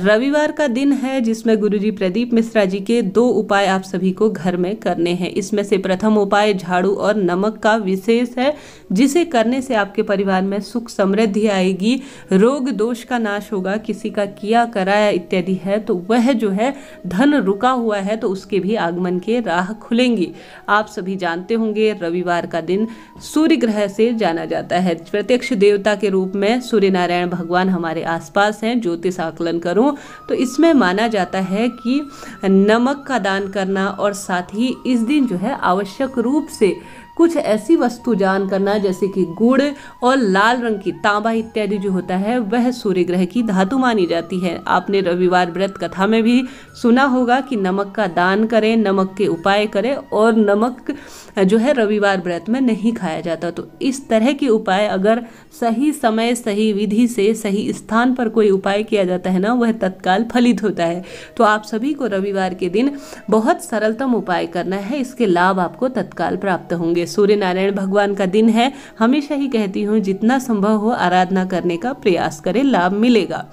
रविवार का दिन है जिसमें गुरुजी प्रदीप मिश्रा जी के दो उपाय आप सभी को घर में करने हैं इसमें से प्रथम उपाय झाड़ू और नमक का विशेष है जिसे करने से आपके परिवार में सुख समृद्धि आएगी रोग दोष का नाश होगा किसी का किया कराया इत्यादि है तो वह जो है धन रुका हुआ है तो उसके भी आगमन के राह खुलेंगी आप सभी जानते होंगे रविवार का दिन सूर्य ग्रह से जाना जाता है प्रत्यक्ष देवता के रूप में सूर्य नारायण भगवान हमारे आसपास हैं ज्योतिष आकलन करो करूं तो इसमें माना जाता है कि नमक का दान करना और साथ ही इस दिन जो है आवश्यक रूप से कुछ ऐसी वस्तु जान करना जैसे कि गुड़ और लाल रंग की तांबा इत्यादि जो होता है वह सूर्य ग्रह की धातु मानी जाती है आपने रविवार व्रत कथा में भी सुना होगा कि नमक का दान करें नमक के उपाय करें और नमक जो है रविवार व्रत में नहीं खाया जाता तो इस तरह के उपाय अगर सही समय सही विधि से सही स्थान पर कोई उपाय किया जाता है ना वह तत्काल फलित होता है तो आप सभी को रविवार के दिन बहुत सरलतम उपाय करना है इसके लाभ आपको तत्काल प्राप्त होंगे ये सूर्य नारायण भगवान का दिन है हमेशा ही कहती हूँ जितना संभव हो आराधना करने का प्रयास करें लाभ मिलेगा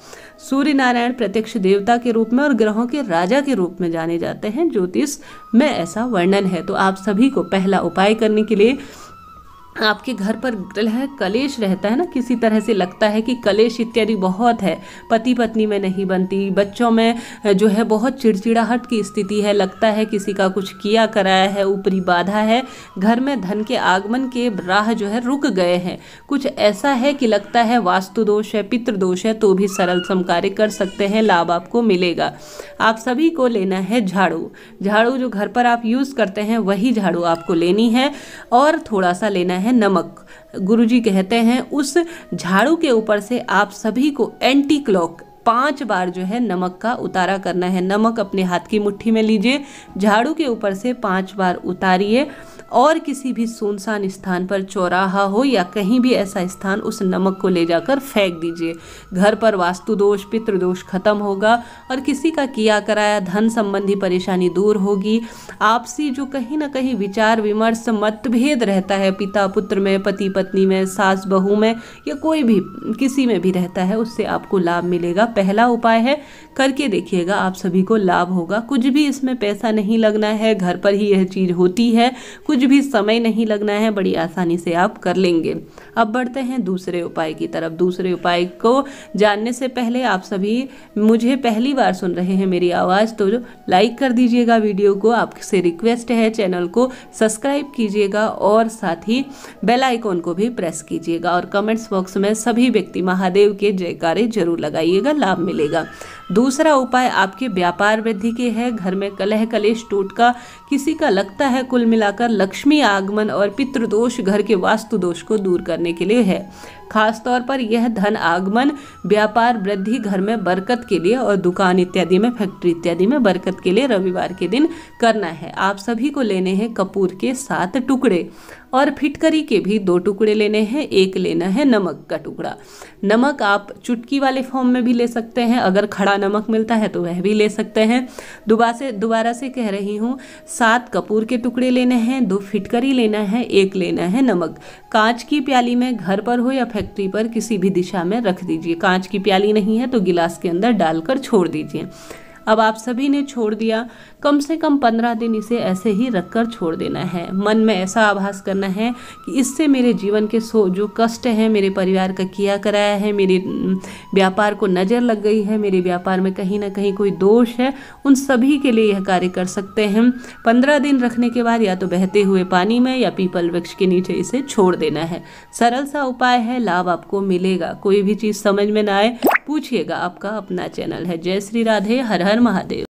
सूर्य नारायण प्रत्यक्ष देवता के रूप में और ग्रहों के राजा के रूप में जाने जाते हैं ज्योतिष में ऐसा वर्णन है तो आप सभी को पहला उपाय करने के लिए आपके घर पर है कलेश रहता है ना किसी तरह से लगता है कि कलेश इत्यादि बहुत है पति पत्नी में नहीं बनती बच्चों में जो है बहुत चिड़चिड़ाहट की स्थिति है लगता है किसी का कुछ किया कराया है ऊपरी बाधा है घर में धन के आगमन के राह जो है रुक गए हैं कुछ ऐसा है कि लगता है वास्तु दोष है पितृदोष है तो भी सरल सम कार्य कर सकते हैं लाभ आपको मिलेगा आप सभी को लेना है झाड़ू झाड़ू जो घर पर आप यूज़ करते हैं वही झाड़ू आपको लेनी है और थोड़ा सा लेना है है नमक गुरुजी कहते हैं उस झाड़ू के ऊपर से आप सभी को एंटी क्लॉक पांच बार जो है नमक का उतारा करना है नमक अपने हाथ की मुट्ठी में लीजिए झाड़ू के ऊपर से पांच बार उतारिए और किसी भी सुनसान स्थान पर चौराहा हो या कहीं भी ऐसा स्थान उस नमक को ले जाकर फेंक दीजिए घर पर वास्तु दोष पितृदोष खत्म होगा और किसी का किया कराया धन संबंधी परेशानी दूर होगी आपसी जो कहीं ना कहीं विचार विमर्श मतभेद रहता है पिता पुत्र में पति पत्नी में सास बहू में या कोई भी किसी में भी रहता है उससे आपको लाभ मिलेगा पहला उपाय है करके देखिएगा आप सभी को लाभ होगा कुछ भी इसमें पैसा नहीं लगना है घर पर ही यह चीज़ होती है कुछ कुछ भी समय नहीं लगना है बड़ी आसानी से आप कर लेंगे अब बढ़ते हैं दूसरे उपाय की तरफ दूसरे उपाय को जानने से पहले आप सभी मुझे पहली बार सुन रहे हैं मेरी आवाज़ तो लाइक कर दीजिएगा वीडियो को आपसे रिक्वेस्ट है चैनल को सब्सक्राइब कीजिएगा और साथ ही बेल आइकॉन को भी प्रेस कीजिएगा और कमेंट्स बॉक्स में सभी व्यक्ति महादेव के जयकारे जरूर लगाइएगा लाभ मिलेगा दूसरा उपाय आपके व्यापार वृद्धि के है घर में कलह कलेश टोटका किसी का लगता है कुल मिलाकर लक्ष्मी आगमन और पितृदोष घर के वास्तु दोष को दूर करने के लिए है खासतौर पर यह धन आगमन व्यापार वृद्धि घर में बरकत के लिए और दुकान इत्यादि में फैक्ट्री इत्यादि में बरकत के लिए रविवार के दिन करना है आप सभी को लेने हैं कपूर के सात टुकड़े और फिटकरी के भी दो टुकड़े लेने हैं एक लेना है नमक का टुकड़ा नमक आप चुटकी वाले फॉर्म में भी ले सकते हैं अगर खड़ा नमक मिलता है तो वह भी ले सकते हैं दोबारा से दोबारा से कह रही हूँ सात कपूर के टुकड़े लेने हैं दो फिटकरी लेना है एक लेना है नमक कांच की प्याली में घर पर हो या फैक्ट्री पर किसी भी दिशा में रख दीजिए कांच की प्याली नहीं है तो गिलास के अंदर डालकर छोड़ दीजिए अब आप सभी ने छोड़ दिया कम से कम पंद्रह दिन इसे ऐसे ही रखकर छोड़ देना है मन में ऐसा आभास करना है कि इससे मेरे जीवन के सो जो कष्ट हैं मेरे परिवार का किया कराया है मेरे व्यापार को नज़र लग गई है मेरे व्यापार में कहीं ना कहीं कोई दोष है उन सभी के लिए यह कार्य कर सकते हैं पंद्रह दिन रखने के बाद या तो बहते हुए पानी में या पीपल वृक्ष के नीचे इसे छोड़ देना है सरल सा उपाय है लाभ आपको मिलेगा कोई भी चीज़ समझ में ना आए पूछिएगा आपका अपना चैनल है जय श्री राधे हर हर महादेव